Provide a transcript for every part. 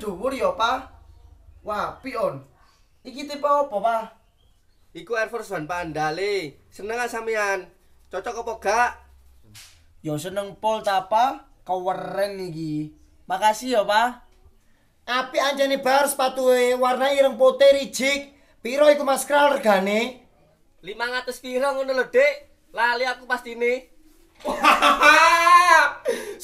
dhuwur ya, Pa. wah, pion, Iki tipe apa, Pa? Iku Air Force One Pandale. Seneng gak ah sampean. Cocok apa gak? Ya seneng pol ta, Pa. Keren iki. Makasih ya, Pa. Api anjani bar sepatu e warna ireng putih rijik. Piro iku Mas Kral regane? 500 piro ngono lho, Dik. Lali aku pasti nih.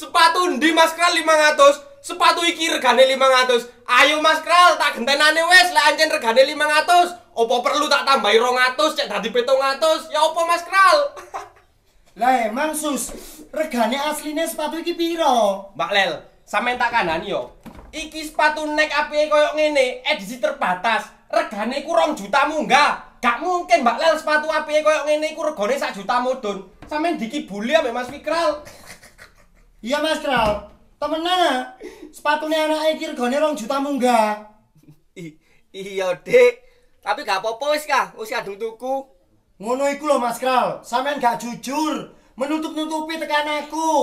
Sepatu ndi Mas Kral 500? Sepatu iki regane 500. Ayo Mas Kral, tak gentenane wis, lek ancen regane 500, opo perlu tak tambahi 200 cek dadi 700? Ya opo Mas Kral? Lah emang sus, regane asline sepatu iki piro? Mbak Lel, sampean tak kandhani yo. Iki sepatu nek api koyo ngene, edisi terbatas. Regane iku 2 juta munggah. Gak mungkin Mbak Lel sepatu api koyo ngene iku regane 1 juta mudun. Sampean dikibuli ame Mas Fikral. iya Mas Kral, temenan sepatunya anak ikir gane rong juta munggah iya dek tapi gak apa-apa wis kah wis kadung tuku ngono iku loh mas kral sampean gak jujur menutup-nutupi tekananku. aku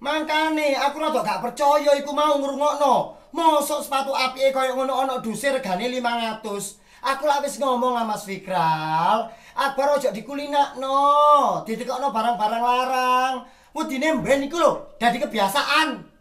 makane aku rada gak percaya iku mau ngrungokno mosok sepatu api kaya ngono ana dusir regane 500 aku lak wis ngomong sama Mas Fikral akbar ojo dikulinakno didekokno barang-barang larang wedine ben iku lho dadi kebiasaan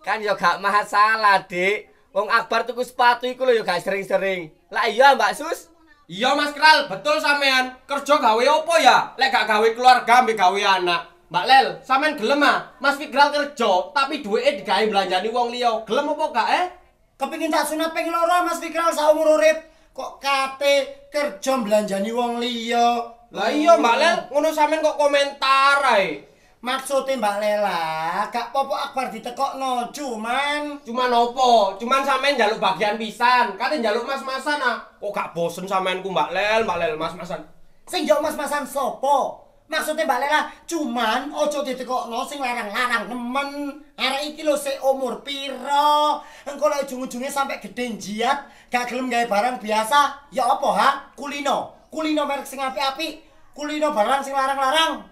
Kan yo gak masalah, Dik. Wong Akbar tuku sepatu iku lho yo gak sering-sering. Lah iya, Mbak Sus. Iya, Mas Kral, betul sampean. Kerja gawe opo ya? Lek gak gawe keluarga mbek gawe anak. Mbak Lel, sampean gelem ah. Mas Fikral kerja, tapi duwee digawe belanjani wong liya. Gelem opo gak eh? Kepingin tak sunat ping loro Mas Fikral saumur urip. Kok kate kerja belanjani wong liya? Lah iya, Mbak Lel, ngono sampean kok komentar ae. Eh? maksudnya Mbak Lela gak popo akbar ditekok no cuman cuman opo cuman samen jaluk bagian pisan katanya jaluk mas masan ah kok gak bosen ku Mbak Lel Mbak Lel mas masan sing jauh mas masan sopo maksudnya Mbak Lela cuman ojo ditekok no sing larang larang nemen hari iki lo si umur piro engkau lah ujung ujungnya sampai gede jiat gak gelem gaya barang biasa ya opo ha kulino kulino merek sing api api kulino barang sing larang larang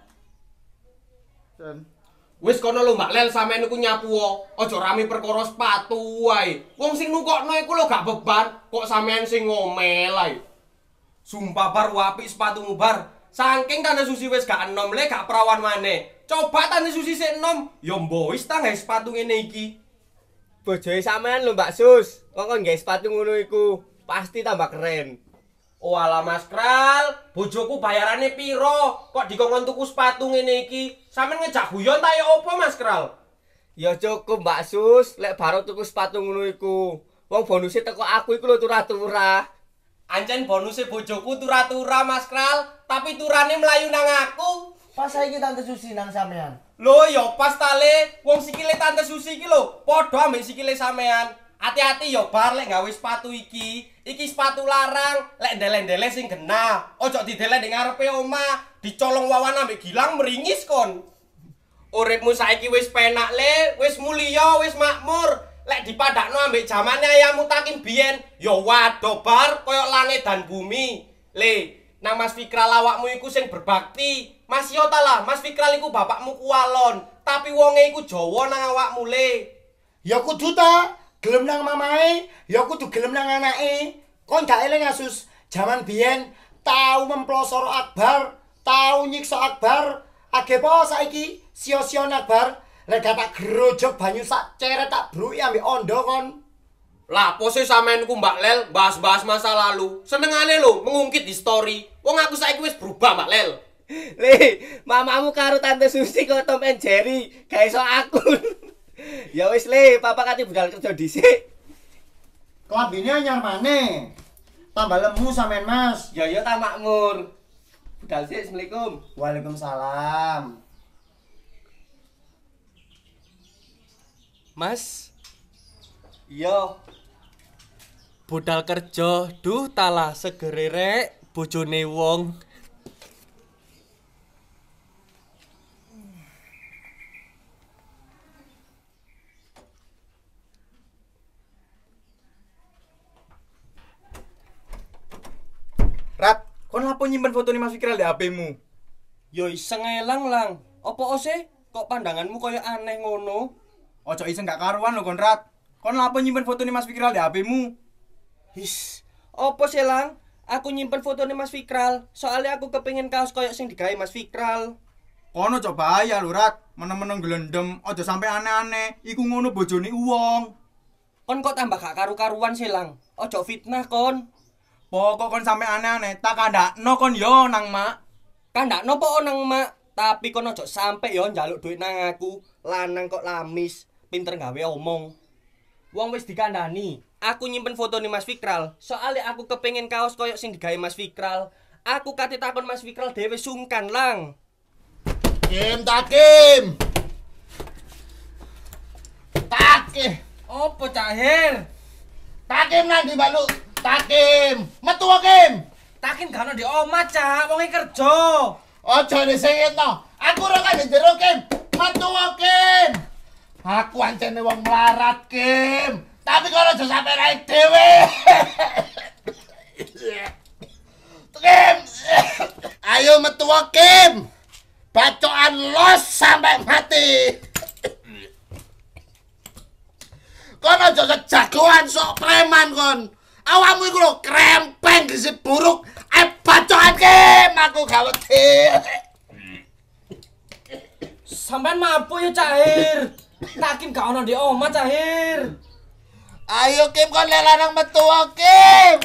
Wis kono lho Mbak Lel sampean niku nyapu wae. Aja rame perkara sepatu wae. Wong sing nukokno iku lho gak beban, kok sampean sing ngomel ae. Sumpah bar wapi sepatu mubar. Saking tane susi wis gak enom le gak perawan maneh. Coba tane susi sik enom, ya mbois ta sepatu ngene iki. Bojoe sampean lho Mbak Sus, kok kok sepatu ngono iku. Pasti tambah keren. Oala oh, Mas Kral, bojoku bayarane piro? Kok dikongkon tuku sepatu ngene iki? Sampeyan ngejak guyon ta opo Mas Kral? Ya cukup Mbak Sus, lek baro tuku sepatu ngono iku. Wong bonuse teko aku iku lho turah-turah. Ancen bonuse bojoku turah-turah Mas Kral, tapi turane melayu nang aku. Pas saiki Tante Susi nang sampean. Lho ya pas ta le, wong sikile Tante Susi iki lho padha ambek sikile sampean. Hati-hati ya bar lek gawe sepatu iki. iki sepatu larang lek ndelen-ndelen sing genah ojo didelen ning ngarepe omah dicolong wawan ambek gilang meringis kon uripmu saiki wis penak le wis mulia wis makmur lek dipadakno ambek jamane ayammu takin biyen ya wadobar koyo langit dan bumi le nang mas fikra lawakmu iku sing berbakti mas yota lah mas fikra iku bapakmu kualon tapi wonge iku jowo nang awakmu le ya kudu ta gelem nang mamae ya kudu gelem nang anake kon gak eling asus jaman biyen tau memplosoro akbar tau nyiksa akbar age po saiki sio-sio akbar lek gak grojok banyu sak ceret tak bruki ambek ondo kon lah pose sampean ku Mbak Lel bahas-bahas masa lalu senengane lo mengungkit di story wong aku saiki wis berubah Mbak Lel Le, mamamu karo tante Susi kotom Tom and Jerry, gak iso aku. Ya wis le, papa kate budal kerja dhisik. Klambine anyar maneh. Tambah lemu sampean, Mas. Ya ya tak makmur. Budal sih, Assalamualaikum. Waalaikumsalam. Mas. ya Budal kerja, duh talah segere rek bojone wong. Kon lapo nyimpen foto ini Mas Fikral di HP-mu? Yo iseng elang lang. Opo ose? Kok pandanganmu koyo aneh ngono? Ojo iseng gak karuan lo Konrad. Kon lapo nyimpen foto ini Mas Fikral di HP-mu? His. Opo sih lang? Aku nyimpen foto ini Mas Fikral. Soalnya aku kepingin kaos koyo sing digawe Mas Fikral. Kono coba ya lo Rat. Meneng-meneng gelendem, ojo sampai aneh-aneh. Iku ngono bojone uang. Kon kok tambah gak karu-karuan sih lang. Ojo fitnah kon pokok oh, kon sampe aneh-aneh tak no kon yo nang mak no po oh, nang mak tapi kon ojo sampe yo njaluk duit nang aku lanang kok lamis pinter gawe omong wong wis dikandani aku nyimpen foto nih Mas Fikral soalnya aku kepengen kaos koyok sing digawe Mas Fikral aku kate takon Mas Fikral dewe sungkan lang Kim takim Takim Opo cahir Takim nanti baluk Takim, metu Kim. Takim gak ono di omah, Cak, wong e kerja. Aja ne sing ento. Aku ora di jero Kim. Metu Kim. Aku ancene wong melarat, Kim. Tapi kalau aja sampe rai dhewe. Kim. Ayo metu Kim. Bacoan los sampe mati. Kono aja sejagoan sok preman kon. awamu iku krempeng gresik buruk. Ae eh, bacokake aku gawe. Sampeyan mampu yo cair. Takim gak ono ndek omah cair. Ayo Kim kon lelanang lanang metu oh, Kim.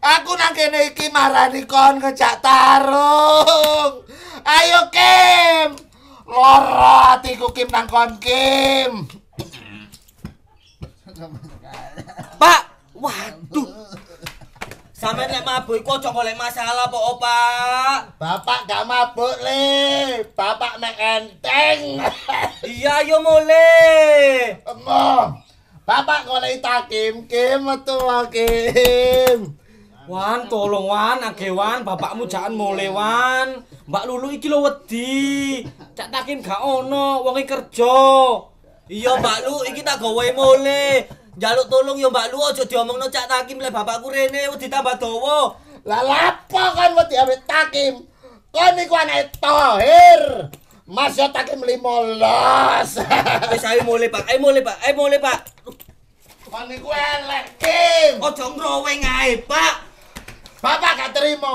Aku nang kene iki marani kon ngejak tarung. Ayo Kim. Loro atiku Kim nang kon Kim. Pak, waduh. Sampeyan lek mabuk iku aja golek masalah pokok, Pak. Bapak gak mabuk, Le. Bapak mek enteng. iya, ayo mule. Emo. Bapak golek takim kim metu hakim. Wan tolong Wan, age Wan, bapakmu jangan mule Wan. Mbak Lulu iki lho wedi. Cak takim gak ono, wong kerja. Iya, Mbak Lu, iki tak gawe mule. Jaluk tolong yo Mbak Lu aja diomongno Cak Takim le bapakku rene wis ditambah dowo. Lah lapo kon wis diambil Takim? Kon iku anake Tohir. Mas yo Takim 15. Wis ayo mulai Pak, ayo mulai Pak, ayo mulai Pak. Kon niku elek, Kim. Aja ngroweng ae, Pak. Bapak gak trimo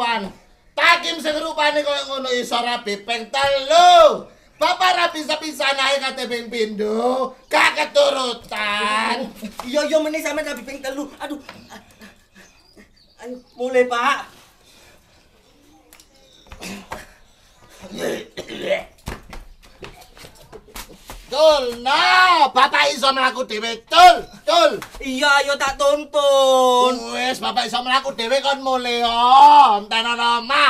Takim sing rupane koyo ngono iso rapi peng telu. Papa ra bisa-bisa nae kate ping pindho, gak keturutan. Iya iya meneh sampean ra ping telu. Aduh. Ayo mulai, Pak. Tul, nah, papa iso melaku dewe, tul, tul. Iya, ayo tak tuntun. Wis, papa iso melaku dewe kan mulai, oh, entah nama.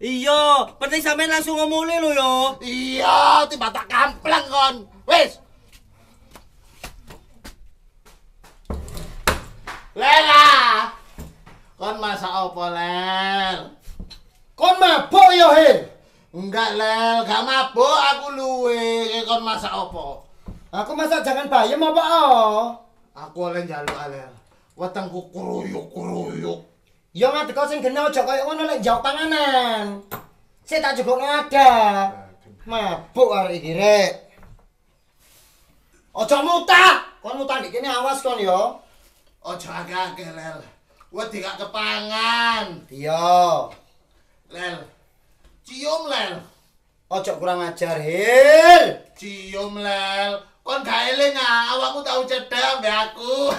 iyo, penting sampe langsung ngomongin lo yo. Iya, tiba tak kampleng kon. Wis. Lela. Kon masak apa, Lel? Kon mabuk yo, he. Enggak, Lel, gak mabuk aku luwe. Eh, kon masak apa? Aku masak jangan bayam apa, oh? Aku oleh jalu, Lel. Wetengku kuryuk kuryuk Ya ngadek kau sing genah aja kaya ngono lek njauk panganan. Sik tak jogokno ada. Mabuk arek iki, Rek. Aja mutah. Kon mutah iki kene awas kon ya. Aja agak-agak, Lel. Wedi gak kepangan. Iya. Lel. Cium, Lel. Aja kurang ajar, Hil. Cium, Lel. Kon gak eling ah. awakmu tau cedhak mbek aku.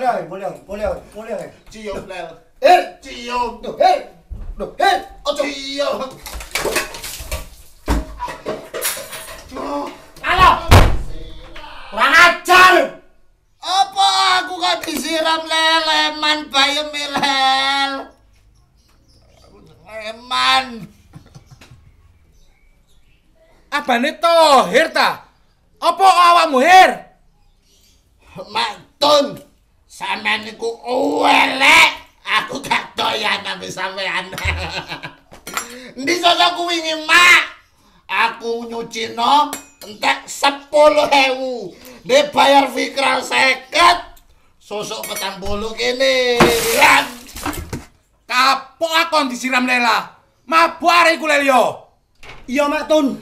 Boleh, boleh, boleh, boleh. Cium, Lel. Hey, Tio! No, hey! No, hey! Ocho! Tio! Halo! Kurang ajar! Apa aku gak disiram leleman bayi milhel? Leman! Apa ini tohir, ta? Apa awamu, Hir? Mak Tun, sama ini ku uwelek! aku gak doyan sampe sampean. Ndi sosok kuwi ngi, Mak? Aku nyuci no, entek sepuluh hewu. Ndi bayar Fikra seket, sosok petang bulu kini. Kapok akon disiram, Lela. Mabuk arahiku, Lelio. Iya, Mak Tun.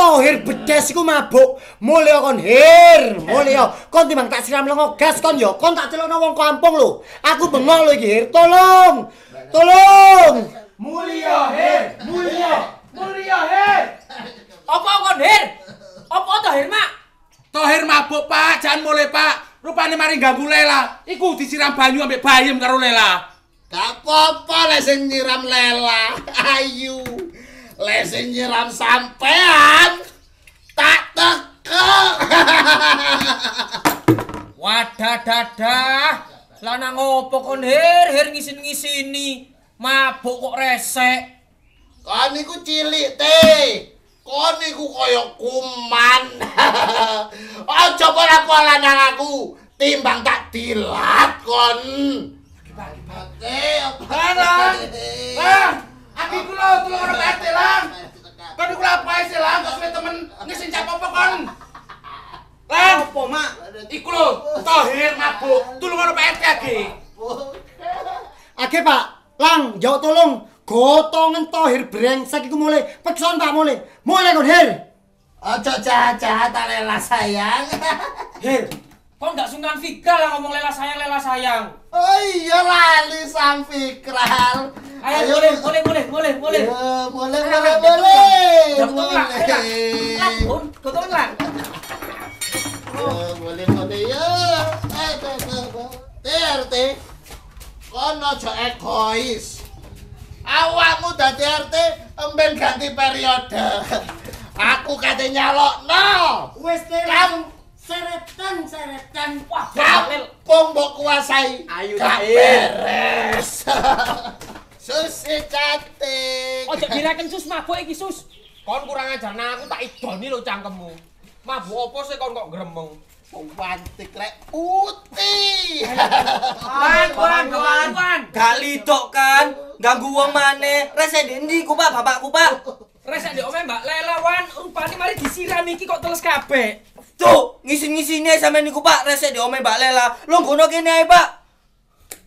tohir bedes iku mabuk mulya kon hir mulya kon timbang tak siram lengo gas kon yo kon tak celokno wong kampung lho aku bengok lho iki hir tolong tolong mulya hir mulya mulya hir apa kon hir apa tohir mak tohir mabuk pak jangan mulai pak rupane mari ganggu lela iku disiram banyu ambek bayem karo lela Gak apa-apa lah sing nyiram lela ayu Lese nyeram sampean tak teke wadah dadah lana ngopo kon hir-hir her ngisin ngisini mabuk kok resek kan iku cilik te kan iku kaya kuman aja pola pola nang aku timbang tak dilat kon Bagi-bagi, bagi-bagi, bagi-bagi, bagi Iku kula tulung ora bate lang. Kan kula apa isi lang kok temen ngising cap apa kon? Lang! apa mak? Iku lho, tahir mabuk. Tulung ora bate lagi. Oke Pak, lang jauh tolong gotongan tohir, brengsek iku mule. pekson Pak mule. Mule, kon Hir. Ojo jahat-jahat ta sayang. Hir, Kok nggak sungkan Fikra lah ngomong lela sayang lela sayang. Oh iya lali sang Fikral. Ayo, Ayo boleh, boleh, boleh, boleh, boleh. Ya, boleh, Ayo, boleh, boleh. Jangan boleh. tolak. Kau tolak. Boleh, boleh ya. Eh, TRT, kono aja egois. Awakmu dadi RT emben ganti periode. Aku kate nyalokno. Wis kamu seretan seretan wah kapil pong bok kuasai ayo beres sus cantik ojo dirakin sus mabuk iki sus kon kurang ajar aku tak idoni lo cangkemmu mabuk apa sih kon kok gremeng Pantik rek putih. wan, wan, wan! Gali dok kan, ganggu wong maneh! Resek dendi ku pak, bapak ku pak. Resek di ome mbak Lela, wan. Rupanya mari disiram iki kok teles kabeh. ngisi-ngisi ngisin-ngisine sampe niku Pak resek diome Mbak Lela. ngono gini ae, Pak.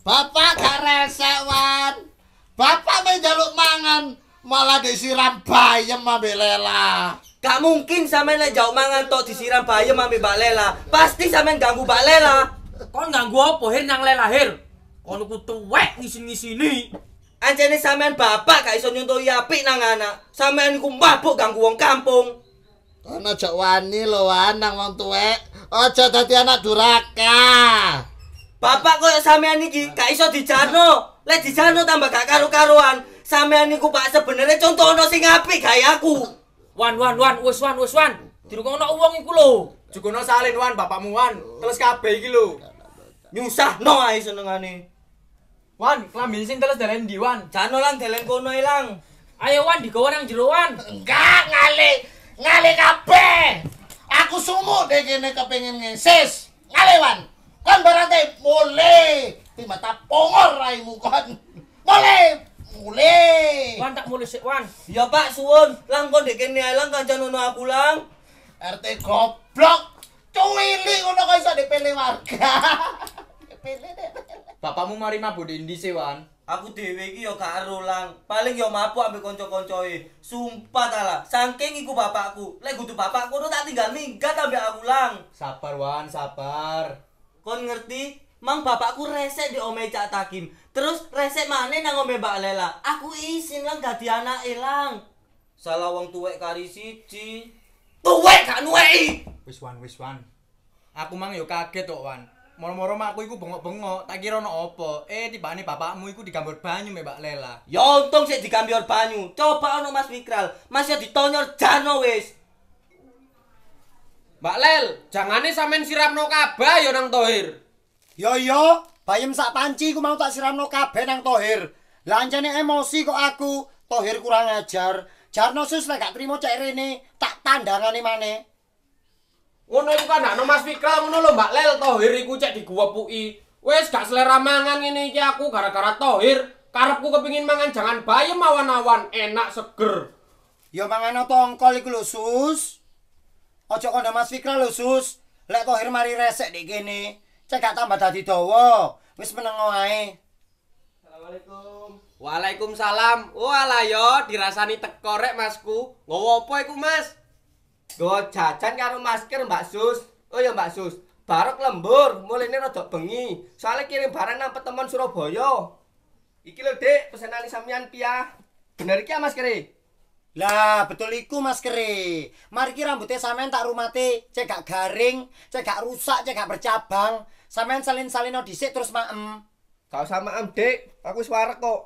Bapak gak resek, Wan. Bapak menjaluk mangan malah disiram bayem ambek Lela. Gak mungkin sampe le jauh mangan tok disiram bayem sama Mbak Lela. Pasti sampe ganggu Mbak Lela. Kon ganggu apa her nang Lela her? Kon ku tuwek ngisin-ngisini. Anjene sampean bapak gak iso nyuntuh yapi nang anak. Sampean ku mabuk ganggu wong kampung. Ana jak wani lo anak wong tuwek. Aja dadi anak duraka. Bapak koyo sampean iki gak iso dijano. Lek dijano tambah gak karu-karuan. Sampean niku Pak sebenarnya contoh ono sing apik gaya aku. Wan wan wan wis wan wis wan. Dirungokno wong iku lo. Jukono salin wan bapakmu wan. Terus kabeh iki lho. Nyusah no ae senengane. Wan, klambi sing terus dari Ndi Wan. Jano lang deleng kono ilang. Ayo Wan digowo nang jero Wan. Enggak ngalih. ngale kabeh. Aku sumuk de kene kepengin ngesis. Ngalewan. Kon berarti boleh. Di mata pongor raimu kon. Boleh. Mule. Wan tak mule sik wan. Ya Pak suwun. Lang kon de kene ilang kancane ono aku lang. RT goblok. Cuwili ngono kok iso dipilih warga. Dipilih Bapakmu mari mabuk di sih, Wan. Aku dhewe iki ya gak rulang, paling ya mabuk ambek kanca-kancane. Sumpah ta lah, saking iku bapakku. Lek kudu bapakku tak tinggal minggat ambek aku lang. Sabar wan, sabar. Kon ngerti, mang bapakku resek di omeh Takim. Terus resek mana nang Mbak Lela. Aku isin lang dadi anak ilang. Salah wong tuwek kari siji. Tuwek gak nuwei. Wis wan, wis wan. Aku mang yo kaget kok wan. Moro-moro makku iku bengok-bengok, tak kira ono apa. Eh, tibane bapakmu iku digambar banyu mbak Mbak Lela. Ya untung sik digambar banyu. Coba ono Mas Wikral, Mas ya ditonyor jarno, wis. Mbak Lel, jangane sampean siramno kabeh ya nang Tohir. Yo yo, bayem sak panci ku mau tak siramno kabeh nang Tohir. Lancane emosi kok aku, Tohir kurang ajar. Jarno sus lek gak trimo cek rene, tak tandangane maneh. ngono iku kan ana Mas Fikral ngono lho Mbak Lel Tohir iku cek digowepuki wis gak selera mangan ngene iki aku gara-gara Tohir karepku kepingin mangan jangan bayam awan-awan enak seger ya mangan tongkol iku lho Sus ojo kono Mas Fikral lho Sus lek Tohir mari resek di kene cek gak tambah dadi dawa wis meneng wae Assalamualaikum Waalaikumsalam. Walah yo dirasani teko rek Masku. Ngowo apa iku Mas? Gue jajan karo masker Mbak Sus. Oh ya Mbak Sus, barok lembur, mulai ini bengi. Soalnya kirim barang nang teman Surabaya. Iki lho dek, pesenan sampean pia. Bener iki ya masker Lah, betul iku masker e. Mari rambutnya sampean tak rumati cek garing, cek rusak, cek gak bercabang. Sampean salin-salino dhisik terus maem. Gak usah Dek. Aku wis kok.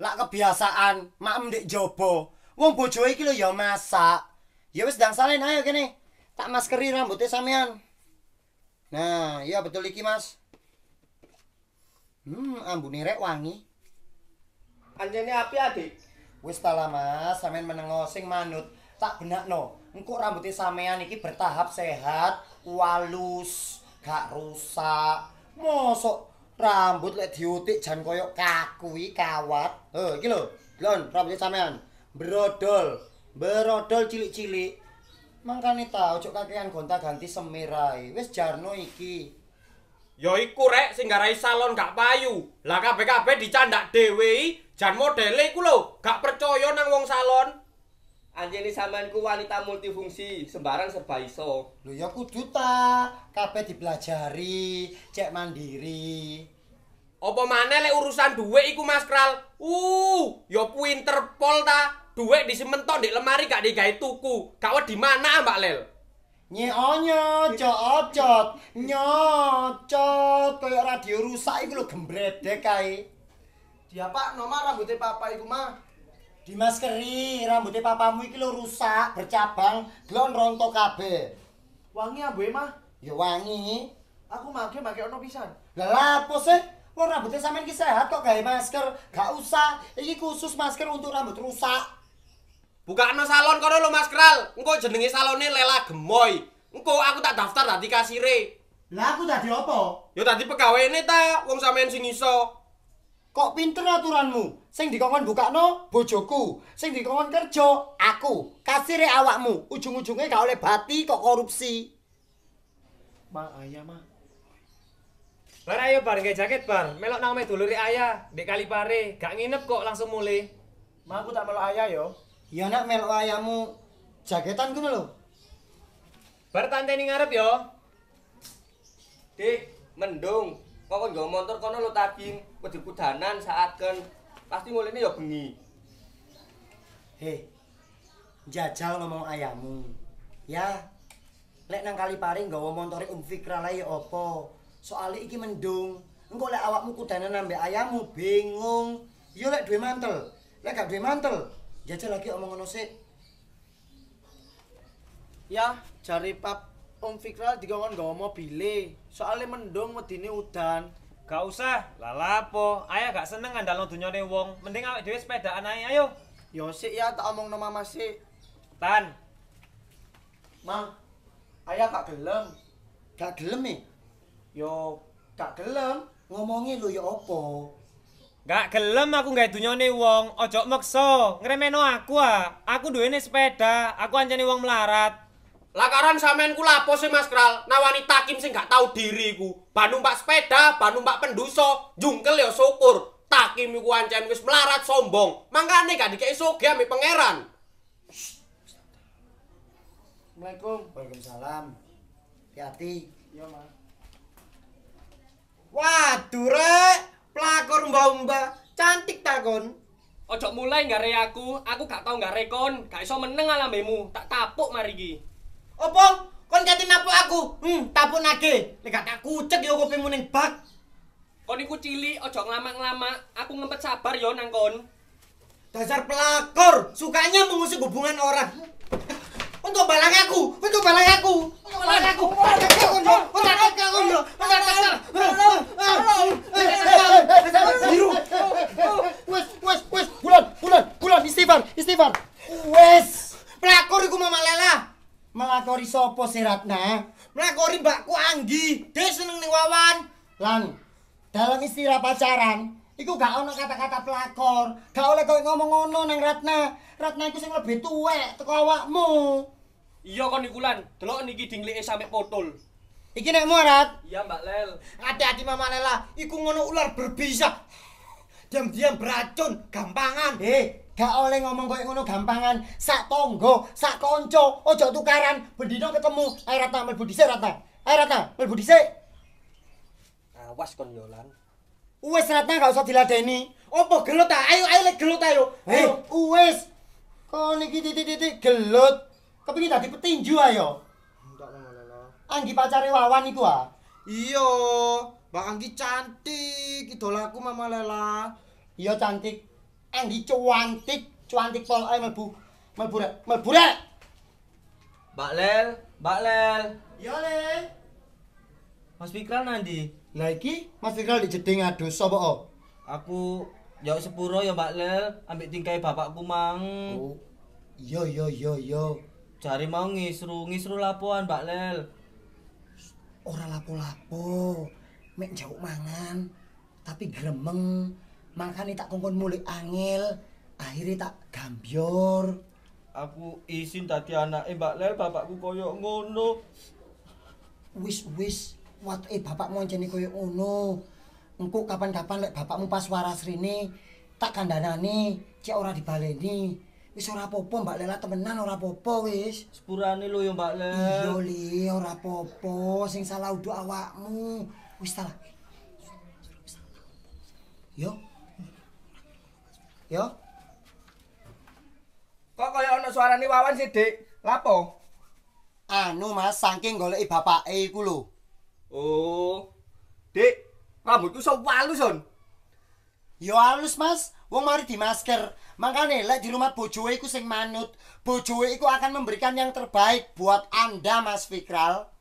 Lah kebiasaan, maem Dek jobo. Wong bojoe iki lho ya masak. Ya wis dangsalen ayo kene. Tak maskeri rambutnya sampean. Nah, iya betul iki, Mas. Hmm, ambune rek wangi. Anjene api adik. Wis ta lah, Mas, sampean menengo sing manut. Tak benakno. Engko rambutnya sampean iki bertahap sehat, walus, gak rusak. Mosok rambut lek diutik jan koyok kaku iki kawat. Oh, iki lho. Lon, rambutnya sampean. berodol berodol cilik-cilik. Mangkane tau cok kakean gonta-ganti semirai. Wis jarno iki. Ya iku rek sing garai salon gak payu. Lah kabeh-kabeh dicandak dhewe jan modele iku lho, gak percaya nang wong salon. Anjeni samanku wanita multifungsi, sembarang serba iso. Lho ya kudu ta, kabeh dipelajari, cek mandiri. Apa maneh lek urusan duwe iku Mas Kral? Uh, ya pinter pol ta. duwe disimpen di lemari gak digawe tuku. Kawe di mana, Mbak Lel? Nyonyo, cocot, nyocot, koyo radio rusak iku lho gembredek kae. Dia Pak, nomor rambutnya papa iku mah. Di maskeri, rambutnya papamu iki lho rusak, bercabang, glon rontok kabeh. Wangi ambe mah? Ya wangi. Aku mage mage ono pisan. Lah lapo sih? Wong rambutnya sampean ki sehat kok gawe masker, gak usah. Iki khusus masker untuk rambut rusak. Bukakno salon kono lo Mas Kral. Engko jenenge salone Lela Gemoy. Engko aku tak daftar dadi kasire. Lah aku tadi apa? Ya dadi pegawene ta, wong sampean sing iso. Kok pinter aturanmu? Sing dikongkon no bojoku, sing dikongkon kerja aku. Kasire awakmu, ujung ujungnya gak oleh bati kok korupsi. ma ayah ma Bar ayo bar nggak jaket bar. Melok nang dulure ayah, dek kali pare, gak nginep kok langsung mulai. ma aku tak melok ayah yo. iya nak melu ayamu jaketan gue lo. Bertante nih ngarep yo. Dik, mendung. Kok kok jauh motor kono lo tabing. Kudu kudanan saat Pasti mulai ini ya bengi. Hei, jajal ngomong ayamu. Ya, lek nang kali paring gawa montore Um Fikra ya opo? Soale iki mendung. Engko lek awakmu kudanan nambe ayammu bingung. Yo lek duwe mantel. Lek gak duwe mantel, Jajal lagi omongan ose. Ya, cari pap Om Fikral dikongkon gak mau pilih. Soalnya mendung dini udan. Gak usah, lalapo. Ayah gak seneng dalam dunia wong. Mending awak dhewe sepedaan ae, ayo. Yo ya, ya tak omong nama masih. Tan. Ma, ayah gak gelem. Gak gelem nih. Yo, gak gelem. Ngomongi lu ya opo. Gak gelem aku gak dunyone wong, ojo makso, ngremeno aku ah. Aku duwene sepeda, aku anjane wong melarat. Lakaran karan sampean ku lapo sih Mas Kral? nawani takim kim sing gak tau diri ku. Banumpak sepeda, banumpak penduso, jungkel ya syukur. Takim iku ancen wis melarat sombong. Mangkane gak dikei sogi ame pangeran. Assalamualaikum. Waalaikumsalam. Hati-hati. Iya, Mas. Waduh, rek. Pelakor mba-mba, cantik takon. Ojo mulai ngare aku, aku gak tau nggare kon, gak iso meneng alamemu, tak tapuk mari iki. Opo? Kon jati napuk aku? Hmm, tapuk nage. Lek tak kucek yo kopimu ning bak. Kon iku cili, ojo nglamak-nglamak. Aku ngempet sabar yo nang kon. Dasar pelakor, sukanya mengusik hubungan orang. untuk balang aku, untuk balang aku, untuk balang aku. Biru. Wes, wes, wes, bulan, Wes, mama sopo Anggi. Dia seneng Lan, dalam istilah pacaran, iku gak ono kata-kata pelakor. Gak oleh kau ngomong ngono nang Ratna. Ratna iku sing lebih tua, teko awakmu. Iya kon iku lan, delok niki dinglike sampe potol. Iki nek muarat? Iya, Mbak Lel. Hati-hati Mama Lela, iku ngono ular berbisa. Diam-diam beracun, gampangan. Eh, gak oleh ngomong koyo ngono gampangan. Sak tonggo, sak kanca, ojo tukaran, bendino ketemu, ayo rata mlebu Ratna. rata. Ayo rata, Awas kon yo lan. Ratna, rata gak usah diladeni. Opo gelut ta? Ayo ayo gelut ayo. Eh. Ayo, wes. Kon iki titik-titik gelut. kepingin dadi petinju ayo entok anggi pacare wawan iku ah iya mbak anggi cantik idolaku mama lela iya cantik anggi cuantik cuantik pol ayo eh, melbu melbure melbure mbak lel mbak lel iya lel mas pikral nanti lagi mas pikral di jeding aduh oh? sobo aku jauh sepuro ya mbak lel ambil tingkai bapakku mang oh. Yo yo yo yo Jari mau ngisru, ngisru lapuan Mbak Lel. Ora lapo-lapo. Mek jauh mangan, tapi gremeng. Makane tak kongkon mulih angel, akhirnya tak gambyor. Aku isin tadi anak Mbak Lel, bapakku koyo ngono. Wis wis, wate eh, bapakmu monceni koyo ngono. Engko kapan-kapan lek bapakmu pas waras rene tak kandhani, cek ora dibaleni. Wis ora apa-apa Mbak Lela temenan ora apa-apa wis. Sepurane lho ya Mbak Lela. Iya li ora apa-apa sing salah udu awakmu. Wis ta. Yo. Yo. Kok kaya ana suarane Wawan sih, Dik? Lapo? Anu Mas, saking goleki bapake iku lho. Oh. Dik, rambutku halus, Son. Yo halus, Mas. Wong mari di masker. Makanya lek di rumah bojoe iku sing manut, bojoe iku akan memberikan yang terbaik buat Anda Mas Fikral.